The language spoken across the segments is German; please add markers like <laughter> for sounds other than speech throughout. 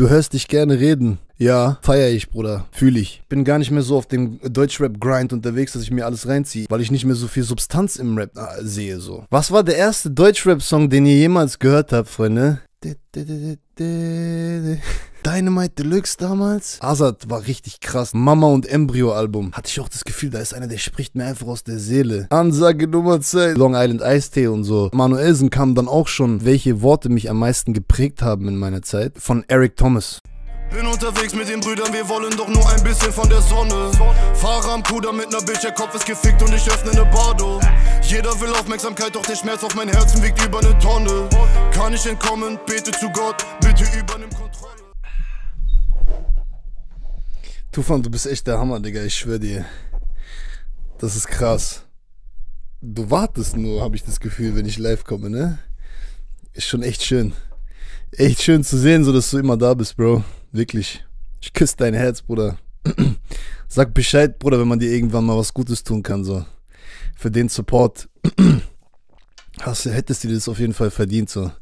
Du hörst dich gerne reden. Ja, feier ich, Bruder. Fühl ich. Bin gar nicht mehr so auf dem Deutschrap-Grind unterwegs, dass ich mir alles reinziehe, weil ich nicht mehr so viel Substanz im Rap äh, sehe, so. Was war der erste Deutschrap-Song, den ihr jemals gehört habt, Freunde? Dynamite Deluxe damals. Azad war richtig krass. Mama und Embryo Album. Hatte ich auch das Gefühl, da ist einer, der spricht mir einfach aus der Seele. Ansage Nummer 2. Long Island Eistee und so. Manuelsen kam dann auch schon, welche Worte mich am meisten geprägt haben in meiner Zeit. Von Eric Thomas. Bin unterwegs mit den Brüdern, wir wollen doch nur ein bisschen von der Sonne. Fahre am Puder mit ner Bitch, der Kopf ist gefickt und ich öffne ne Bardo. Jeder will Aufmerksamkeit, doch der Schmerz auf mein Herzen wiegt über ne Tonne. Kann ich entkommen, bete zu Gott, bitte übernimm Kontrolle. Tufan, du bist echt der Hammer, Digga, ich schwöre dir. Das ist krass. Du wartest nur, habe ich das Gefühl, wenn ich live komme, ne? Ist schon echt schön. Echt schön zu sehen, so dass du immer da bist, Bro. Wirklich. Ich küsse dein Herz, Bruder. <clears throat> Sag Bescheid, Bruder, wenn man dir irgendwann mal was Gutes tun kann, so. Für den Support. <clears throat> Hast, hättest du dir das auf jeden Fall verdient, so.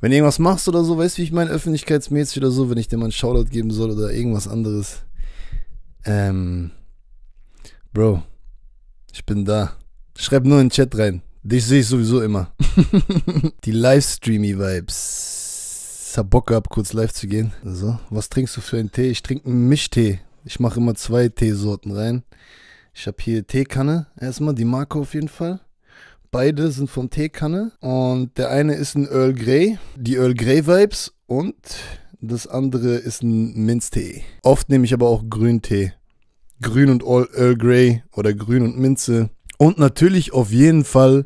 Wenn du irgendwas machst oder so, weißt du, wie ich meine, öffentlichkeitsmäßig oder so, wenn ich dir mal einen Shoutout geben soll oder irgendwas anderes. Ähm, Bro, ich bin da. Schreib nur in den Chat rein. Dich sehe ich sowieso immer. <laughs> Die Livestreamy-Vibes. Ich hab Bock gehabt, kurz live zu gehen. So, was trinkst du für einen Tee? Ich trinke einen Mischtee. Ich mache immer zwei Teesorten rein. Ich habe hier Teekanne. Erstmal die Marke auf jeden Fall. Beide sind von Teekanne. Und der eine ist ein Earl Grey. Die Earl Grey Vibes. Und das andere ist ein Minztee. Oft nehme ich aber auch Grüntee. Grün und Earl Grey oder Grün und Minze. Und natürlich auf jeden Fall,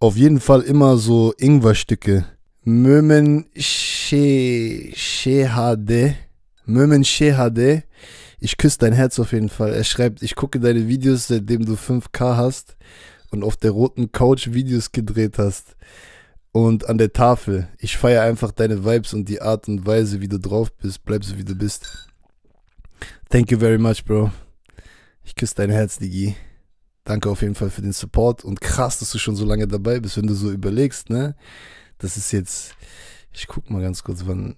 auf jeden Fall immer so Ingwerstücke. Mömen Shehade. Mömen Shehade. Ich küsse dein Herz auf jeden Fall. Er schreibt, ich gucke deine Videos, seitdem du 5K hast und auf der roten Couch Videos gedreht hast und an der Tafel. Ich feiere einfach deine Vibes und die Art und Weise, wie du drauf bist. Bleib so, wie du bist. Thank you very much, Bro. Ich küsse dein Herz, Digi. Danke auf jeden Fall für den Support und krass, dass du schon so lange dabei bist, wenn du so überlegst, ne? Das ist jetzt, ich guck mal ganz kurz, wann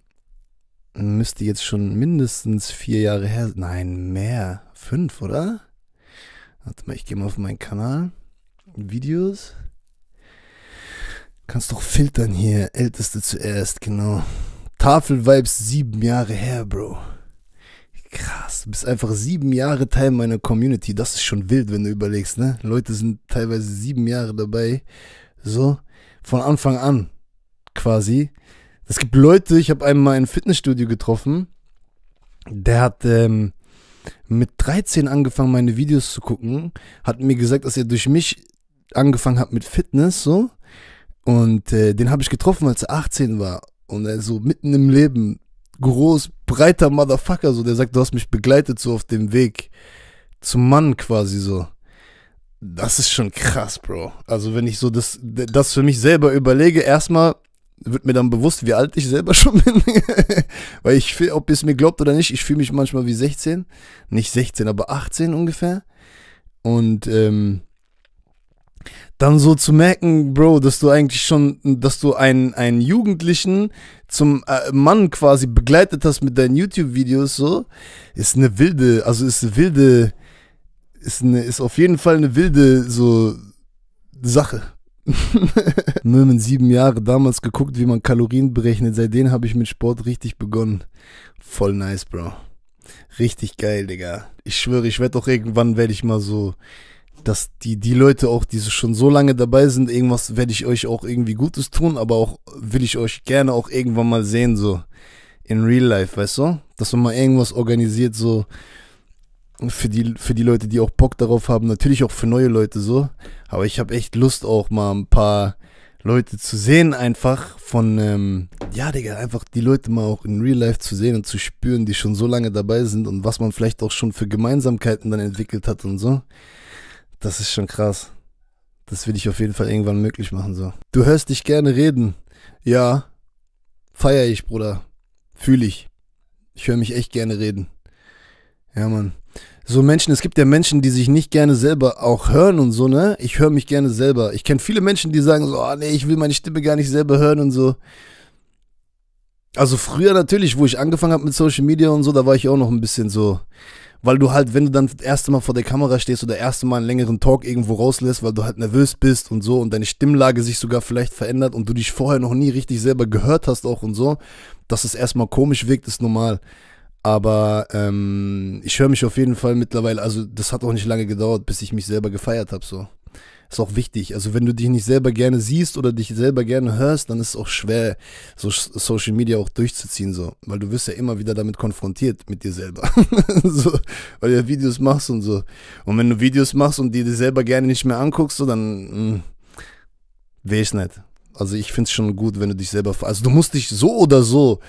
müsste jetzt schon mindestens vier Jahre her, nein, mehr, fünf, oder? Warte mal, ich gehe mal auf meinen Kanal, Videos. Kannst doch filtern hier. Älteste zuerst, genau. Tafelvibes sieben Jahre her, Bro. Krass, du bist einfach sieben Jahre Teil meiner Community. Das ist schon wild, wenn du überlegst, ne? Leute sind teilweise sieben Jahre dabei. So, von Anfang an, quasi. Es gibt Leute, ich habe einmal ein Fitnessstudio getroffen. Der hat ähm, mit 13 angefangen, meine Videos zu gucken. Hat mir gesagt, dass er durch mich angefangen hat mit Fitness, so. Und äh, den habe ich getroffen, als er 18 war. Und er so mitten im Leben, groß, breiter Motherfucker, so, der sagt, du hast mich begleitet, so auf dem Weg zum Mann quasi so. Das ist schon krass, Bro. Also, wenn ich so das, das für mich selber überlege, erstmal wird mir dann bewusst, wie alt ich selber <laughs> schon bin. Weil ich fühle, ob ihr es mir glaubt oder nicht, ich fühle mich manchmal wie 16. Nicht 16, aber 18 ungefähr. Und ähm, dann so zu merken, Bro, dass du eigentlich schon, dass du einen, einen Jugendlichen zum äh, Mann quasi begleitet hast mit deinen YouTube-Videos, so, ist eine wilde, also ist eine wilde, ist, eine, ist auf jeden Fall eine wilde, so, Sache. <laughs> Möhmen sieben Jahre damals geguckt, wie man Kalorien berechnet. Seitdem habe ich mit Sport richtig begonnen. Voll nice, Bro. Richtig geil, Digga. Ich schwöre, ich werde doch irgendwann, werde ich mal so dass die, die Leute auch, die schon so lange dabei sind, irgendwas werde ich euch auch irgendwie Gutes tun, aber auch will ich euch gerne auch irgendwann mal sehen, so in real life, weißt du? Dass man mal irgendwas organisiert, so für die, für die Leute, die auch Bock darauf haben, natürlich auch für neue Leute so. Aber ich habe echt Lust auch mal ein paar Leute zu sehen, einfach von, ähm, ja, Digga, einfach die Leute mal auch in Real Life zu sehen und zu spüren, die schon so lange dabei sind und was man vielleicht auch schon für Gemeinsamkeiten dann entwickelt hat und so. Das ist schon krass. Das will ich auf jeden Fall irgendwann möglich machen. So. Du hörst dich gerne reden. Ja. Feier ich, Bruder. Fühle ich. Ich höre mich echt gerne reden. Ja, Mann. So Menschen, es gibt ja Menschen, die sich nicht gerne selber auch hören und so, ne? Ich höre mich gerne selber. Ich kenne viele Menschen, die sagen so, ah oh, nee, ich will meine Stimme gar nicht selber hören und so. Also früher natürlich, wo ich angefangen habe mit Social Media und so, da war ich auch noch ein bisschen so, weil du halt, wenn du dann das erste Mal vor der Kamera stehst oder das erste Mal einen längeren Talk irgendwo rauslässt, weil du halt nervös bist und so und deine Stimmlage sich sogar vielleicht verändert und du dich vorher noch nie richtig selber gehört hast auch und so, dass es erstmal komisch wirkt, ist normal. Aber ähm, ich höre mich auf jeden Fall mittlerweile, also das hat auch nicht lange gedauert, bis ich mich selber gefeiert habe so ist auch wichtig. Also wenn du dich nicht selber gerne siehst oder dich selber gerne hörst, dann ist es auch schwer, so Social Media auch durchzuziehen, so. Weil du wirst ja immer wieder damit konfrontiert mit dir selber. <laughs> so, weil du ja Videos machst und so. Und wenn du Videos machst und die dir selber gerne nicht mehr anguckst, so, dann hm, wäre ich nicht. Also ich finde es schon gut, wenn du dich selber, also du musst dich so oder so,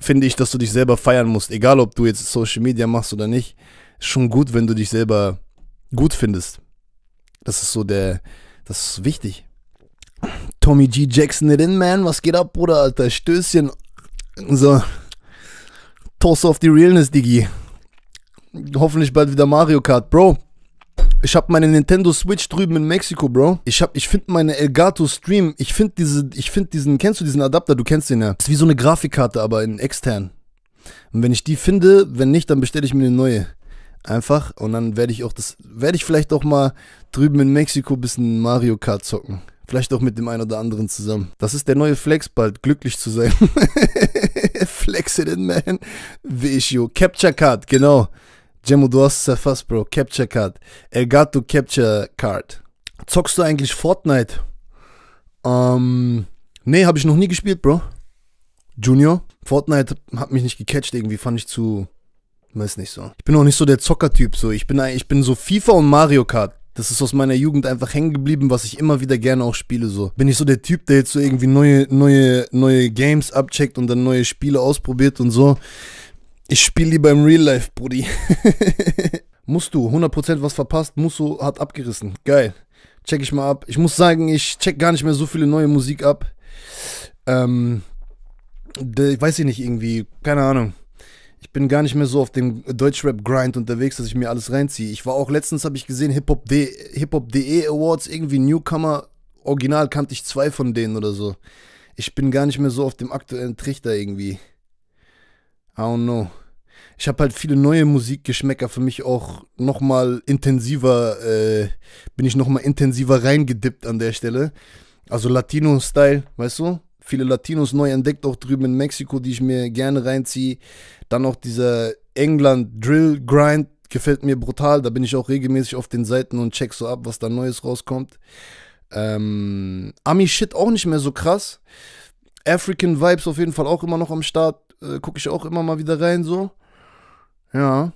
finde ich, dass du dich selber feiern musst, egal ob du jetzt Social Media machst oder nicht. Schon gut, wenn du dich selber gut findest. Das ist so der, das ist wichtig. Tommy G. Jackson it in, man. Was geht ab, Bruder, Alter? Stößchen. So. Toss off the Realness, Digi. Hoffentlich bald wieder Mario Kart, Bro. Ich habe meine Nintendo Switch drüben in Mexiko, Bro. Ich hab, ich finde meine Elgato Stream. Ich finde diese, ich finde diesen, kennst du diesen Adapter? Du kennst den ja. ist wie so eine Grafikkarte, aber in extern. Und wenn ich die finde, wenn nicht, dann bestelle ich mir eine neue. Einfach. Und dann werde ich auch das, werde ich vielleicht auch mal drüben in Mexiko ein bisschen Mario Kart zocken. Vielleicht auch mit dem einen oder anderen zusammen. Das ist der neue Flex bald, glücklich zu sein. <laughs> Flex it in, man. Visio. Capture Card, genau. Gemmo, du hast es erfasst, Bro. Capture Card. Elgato Capture Card. Zockst du eigentlich Fortnite? Ähm, nee, habe ich noch nie gespielt, Bro. Junior. Fortnite hat mich nicht gecatcht irgendwie, fand ich zu ist nicht so. Ich bin auch nicht so der Zockertyp. So. Ich, bin, ich bin so FIFA und Mario Kart. Das ist aus meiner Jugend einfach hängen geblieben, was ich immer wieder gerne auch spiele. So bin ich so der Typ, der jetzt so irgendwie neue, neue, neue Games abcheckt und dann neue Spiele ausprobiert und so. Ich spiele lieber im Real Life, Brudi. <laughs> musst du 100% was verpasst, Musso hat abgerissen. Geil. Check ich mal ab. Ich muss sagen, ich check gar nicht mehr so viele neue Musik ab. Ähm, de, weiß ich nicht, irgendwie, keine Ahnung ich bin gar nicht mehr so auf dem Deutschrap-Grind unterwegs, dass ich mir alles reinziehe. Ich war auch letztens, habe ich gesehen, Hip-Hop.de Hip e Awards, irgendwie Newcomer. Original kannte ich zwei von denen oder so. Ich bin gar nicht mehr so auf dem aktuellen Trichter irgendwie. I don't know. Ich habe halt viele neue Musikgeschmäcker für mich auch nochmal intensiver, äh, bin ich nochmal intensiver reingedippt an der Stelle. Also Latino-Style, weißt du? viele Latinos neu entdeckt, auch drüben in Mexiko, die ich mir gerne reinziehe. Dann auch dieser England Drill Grind gefällt mir brutal. Da bin ich auch regelmäßig auf den Seiten und check so ab, was da Neues rauskommt. Ähm, Ami Shit auch nicht mehr so krass. African Vibes auf jeden Fall auch immer noch am Start. Äh, Gucke ich auch immer mal wieder rein so. Ja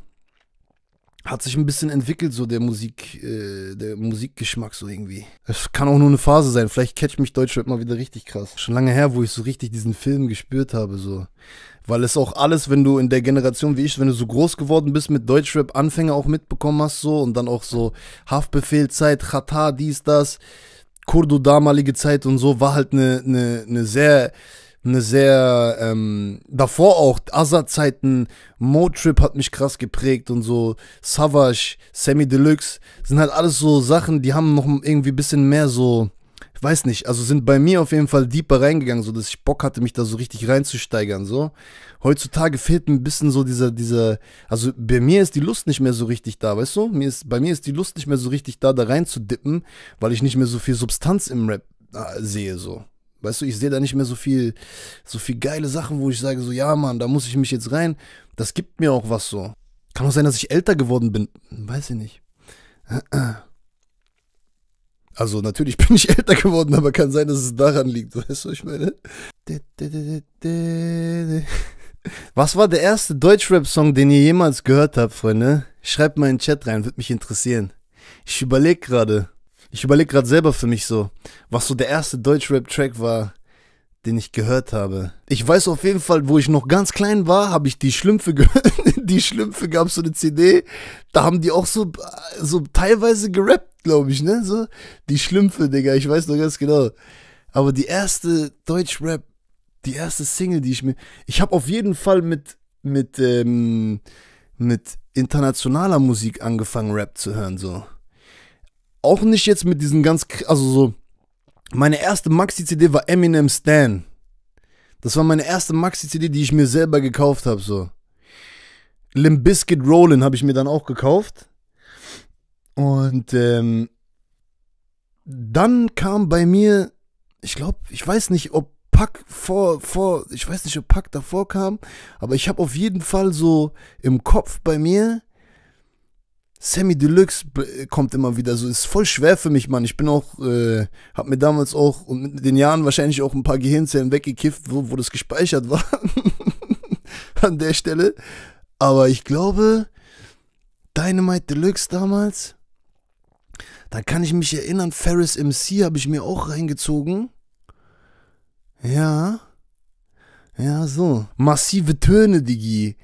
hat sich ein bisschen entwickelt, so der Musik, äh, der Musikgeschmack so irgendwie. Es kann auch nur eine Phase sein. Vielleicht catch mich Deutschrap mal wieder richtig krass. Schon lange her, wo ich so richtig diesen Film gespürt habe, so. Weil es auch alles, wenn du in der Generation wie ich, wenn du so groß geworden bist mit Deutschrap, Anfänger auch mitbekommen hast, so und dann auch so Haftbefehlzeit, Chata, dies, das, Kurdo damalige Zeit und so, war halt eine, eine, eine sehr eine sehr, ähm, davor auch, Azad-Zeiten, Motrip hat mich krass geprägt und so, Savage, Sammy Deluxe, sind halt alles so Sachen, die haben noch irgendwie ein bisschen mehr so, ich weiß nicht, also sind bei mir auf jeden Fall deeper reingegangen, so dass ich Bock hatte, mich da so richtig reinzusteigern, so. Heutzutage fehlt mir ein bisschen so dieser, dieser, also bei mir ist die Lust nicht mehr so richtig da, weißt du? Mir ist, bei mir ist die Lust nicht mehr so richtig da, da reinzudippen, weil ich nicht mehr so viel Substanz im Rap äh, sehe, so. Weißt du, ich sehe da nicht mehr so viel, so viel geile Sachen, wo ich sage, so, ja, Mann, da muss ich mich jetzt rein. Das gibt mir auch was so. Kann auch sein, dass ich älter geworden bin. Weiß ich nicht. <clears throat> Also, natürlich <laughs> bin ich älter geworden, aber kann sein, dass es daran liegt. Weißt du, ich meine. Was war der erste Deutschrap-Song, den ihr jemals gehört habt, Freunde? Schreibt mal in den Chat rein, würde mich interessieren. Ich überlege gerade. Ich überlege gerade selber für mich so, was so der erste Deutschrap-Track war, den ich gehört habe. Ich weiß auf jeden Fall, wo ich noch ganz klein war, habe ich die Schlümpfe gehört. <laughs> die Schlümpfe gab so eine CD, da haben die auch so, so teilweise gerappt, glaube ich, ne? So, die Schlümpfe, Digga, ich weiß noch ganz genau. Aber die erste Deutschrap, die erste Single, die ich mir. Ich habe auf jeden Fall mit, mit, ähm, mit internationaler Musik angefangen, Rap zu hören, so auch nicht jetzt mit diesen ganz, also so, meine erste Maxi-CD war Eminem Stan. Das war meine erste Maxi-CD, die ich mir selber gekauft habe, so. Limp Bizkit Rollin habe ich mir dann auch gekauft. Und ähm, dann kam bei mir, ich glaube, ich weiß nicht, ob Pack vor, vor, ich weiß nicht, ob Pack davor kam, aber ich habe auf jeden Fall so im Kopf bei mir, Sammy Deluxe kommt immer wieder so. Ist voll schwer für mich, Mann. Ich bin auch, äh, hab mir damals auch und mit den Jahren wahrscheinlich auch ein paar Gehirnzellen weggekifft, wo, wo das gespeichert war. <laughs> An der Stelle. Aber ich glaube, Dynamite Deluxe damals, da kann ich mich erinnern, Ferris MC habe ich mir auch reingezogen. Ja. Ja, so. Massive Töne, Digi.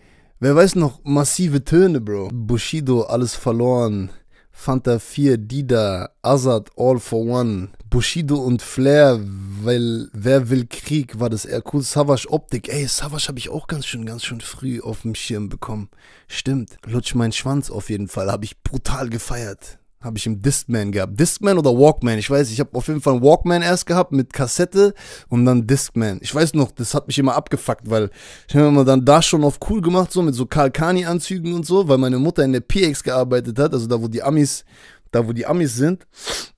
Wer weiß noch, massive Töne, Bro. Bushido, alles verloren. Fanta 4, Dida, Azad, All for One, Bushido und Flair, weil Wer will Krieg war das eher cool. Savage Optik, ey, Savage habe ich auch ganz schön, ganz schön früh auf dem Schirm bekommen. Stimmt, lutsch mein Schwanz auf jeden Fall, habe ich brutal gefeiert habe ich im Discman gehabt. Discman oder Walkman, ich weiß, ich habe auf jeden Fall Walkman erst gehabt mit Kassette und dann Discman. Ich weiß noch, das hat mich immer abgefuckt, weil ich habe immer dann da schon auf cool gemacht, so mit so kalkani Anzügen und so, weil meine Mutter in der PX gearbeitet hat, also da wo die Amis, da wo die Amis sind.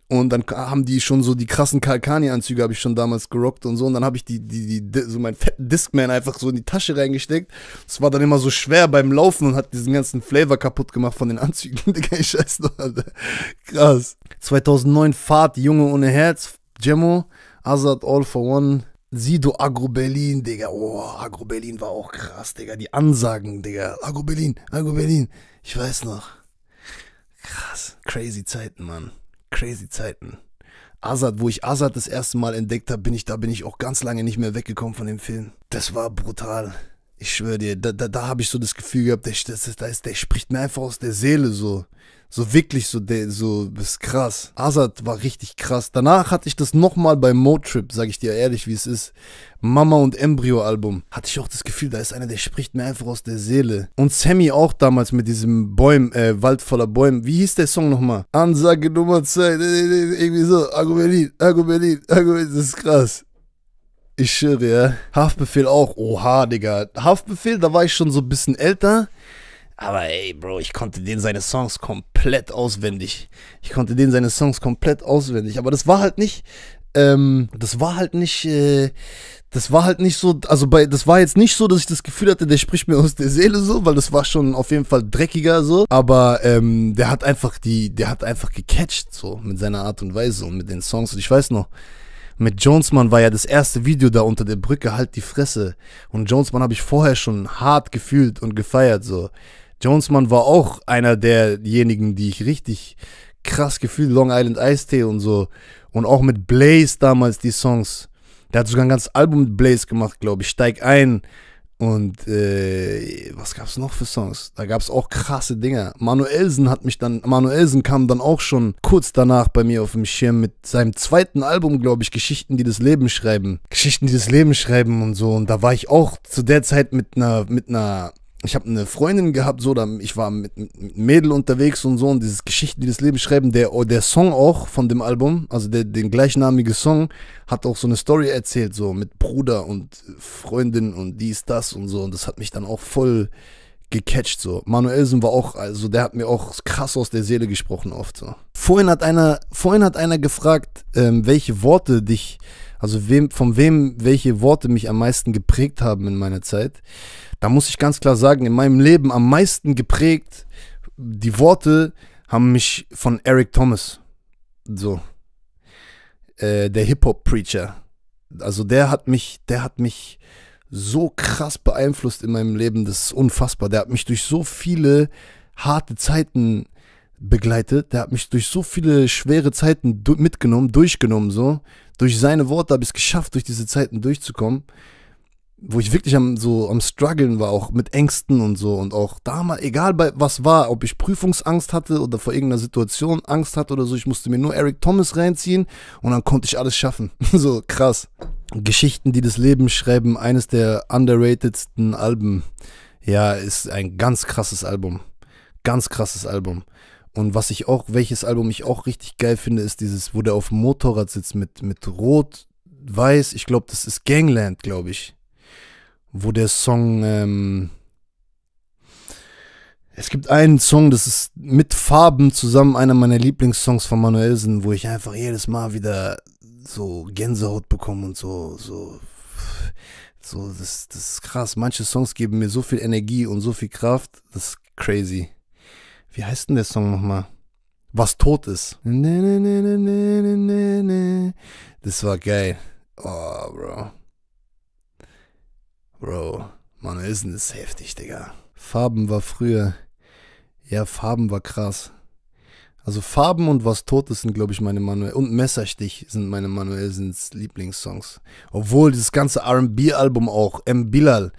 Und dann haben die schon so die krassen Kalkani-Anzüge, habe ich schon damals gerockt und so. Und dann habe ich die, die, die, so meinen fetten Discman einfach so in die Tasche reingesteckt. Es war dann immer so schwer beim Laufen und hat diesen ganzen Flavor kaputt gemacht von den Anzügen. <laughs> Digga, ich scheiß noch, Alter. Krass. 2009 Fahrt, Junge ohne Herz, Gemmo, Azad All for One, Sido Agro Berlin, Digga. Oh, Agro Berlin war auch krass, Digga. Die Ansagen, Digga. Agro Berlin, Agro Berlin. Ich weiß noch. Krass. Crazy Zeiten, Mann crazy Zeiten. Azad, wo ich Azad das erste Mal entdeckt habe, bin ich da bin ich auch ganz lange nicht mehr weggekommen von dem Film. Das war brutal. Ich schwöre dir, da, da, da habe ich so das Gefühl gehabt, der, das, das, der spricht mir einfach aus der Seele so. So wirklich so, der, so, ist krass. Azad war richtig krass. Danach hatte ich das nochmal bei Motrip, sag ich dir ehrlich, wie es ist. Mama und Embryo Album. Hatte ich auch das Gefühl, da ist einer, der spricht mir einfach aus der Seele. Und Sammy auch damals mit diesem Bäumen, äh, Wald voller Bäumen. Wie hieß der Song nochmal? Ansage Nummer 2, irgendwie so. Agu Berlin, Agu Berlin, Agu Berlin. Das ist krass. Ich schwöre, ja. Haftbefehl auch. Oha, Digga. Haftbefehl, da war ich schon so ein bisschen älter. Aber ey, Bro, ich konnte den seine Songs komplett auswendig. Ich konnte den seine Songs komplett auswendig. Aber das war halt nicht, ähm, das war halt nicht, äh, das war halt nicht so, also bei, das war jetzt nicht so, dass ich das Gefühl hatte, der spricht mir aus der Seele so, weil das war schon auf jeden Fall dreckiger so. Aber ähm, der hat einfach die, der hat einfach gecatcht so mit seiner Art und Weise und mit den Songs. Und ich weiß noch, mit Jonesman war ja das erste Video da unter der Brücke, halt die Fresse. Und Jonesman habe ich vorher schon hart gefühlt und gefeiert so. Jonesman war auch einer derjenigen, die ich richtig krass gefühlt, Long Island Ice-Tee und so. Und auch mit Blaze damals die Songs. Der hat sogar ein ganzes Album mit Blaze gemacht, glaube ich. Steig ein. Und äh, was gab's noch für Songs? Da gab's auch krasse Dinger. Manuelsen hat mich dann, Manuelsen kam dann auch schon kurz danach bei mir auf dem Schirm mit seinem zweiten Album, glaube ich, Geschichten, die das Leben schreiben. Geschichten, die das Leben schreiben und so. Und da war ich auch zu der Zeit mit einer, mit einer ich habe eine Freundin gehabt, so, da, ich war mit, mit Mädel unterwegs und so und dieses Geschichten, die das Leben schreiben, der, oh, der Song auch von dem Album, also der, den gleichnamige Song, hat auch so eine Story erzählt, so mit Bruder und Freundin und dies, das und so und das hat mich dann auch voll gecatcht so. Manuelsen war auch, also der hat mir auch krass aus der Seele gesprochen oft so. Vorhin hat einer, vorhin hat einer gefragt, ähm, welche Worte dich, also wem, von wem welche Worte mich am meisten geprägt haben in meiner Zeit. Da muss ich ganz klar sagen, in meinem Leben am meisten geprägt, die Worte haben mich von Eric Thomas, so, äh, der Hip-Hop-Preacher. Also der hat mich, der hat mich so krass beeinflusst in meinem Leben, das ist unfassbar. Der hat mich durch so viele harte Zeiten begleitet, der hat mich durch so viele schwere Zeiten mitgenommen, durchgenommen, so. Durch seine Worte habe ich es geschafft, durch diese Zeiten durchzukommen, wo ich wirklich am, so am struggeln war, auch mit Ängsten und so. Und auch damals, egal bei was war, ob ich Prüfungsangst hatte oder vor irgendeiner Situation Angst hatte oder so, ich musste mir nur Eric Thomas reinziehen und dann konnte ich alles schaffen. <laughs> so krass. Geschichten, die das Leben schreiben, eines der underratedsten Alben. Ja, ist ein ganz krasses Album. Ganz krasses Album. Und was ich auch, welches Album ich auch richtig geil finde, ist dieses, wo der auf dem Motorrad sitzt mit, mit Rot, Weiß. Ich glaube, das ist Gangland, glaube ich. Wo der Song, ähm, es gibt einen Song, das ist mit Farben zusammen einer meiner Lieblingssongs von Manuelsen, wo ich einfach jedes Mal wieder so Gänsehaut bekommen und so, so, so, das, das ist krass. Manche Songs geben mir so viel Energie und so viel Kraft, das ist crazy. Wie heißt denn der Song nochmal? Was tot ist. Das war geil. Oh, Bro. Bro, Mann, ist denn das heftig, Digga. Farben war früher. Ja, Farben war krass. Also Farben und was Totes sind, glaube ich, meine Manuel. Und Messerstich sind meine Manuelsens Lieblingssongs. Obwohl dieses ganze RB-Album auch, M. Bilal,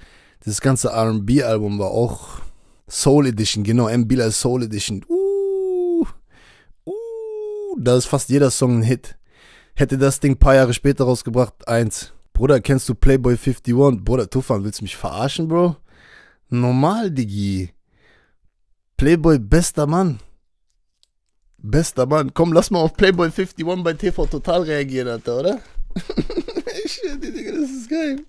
dieses ganze RB-Album war auch Soul Edition, genau, M. Bilal Soul Edition. Uh, uh, da ist fast jeder Song ein Hit. Hätte das Ding ein paar Jahre später rausgebracht, eins. Bruder, kennst du Playboy 51? Bruder, Tufan, willst du mich verarschen, Bro? Normal, Digi. Playboy, bester Mann. Bester Mann. Komm, lass mal auf Playboy 51 bei TV Total reagieren, Alter, oder? <laughs> Shit, die Digga, das ist geil.